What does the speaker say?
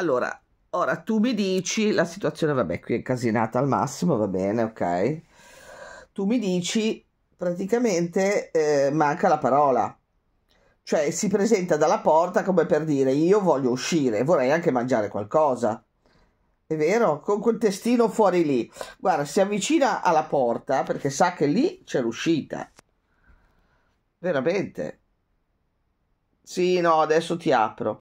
Allora, ora tu mi dici, la situazione, vabbè, qui è casinata al massimo, va bene, ok? Tu mi dici, praticamente eh, manca la parola. Cioè si presenta dalla porta come per dire io voglio uscire, vorrei anche mangiare qualcosa. È vero? Con quel testino fuori lì. Guarda, si avvicina alla porta perché sa che lì c'è l'uscita. Veramente. Sì, no, adesso ti apro.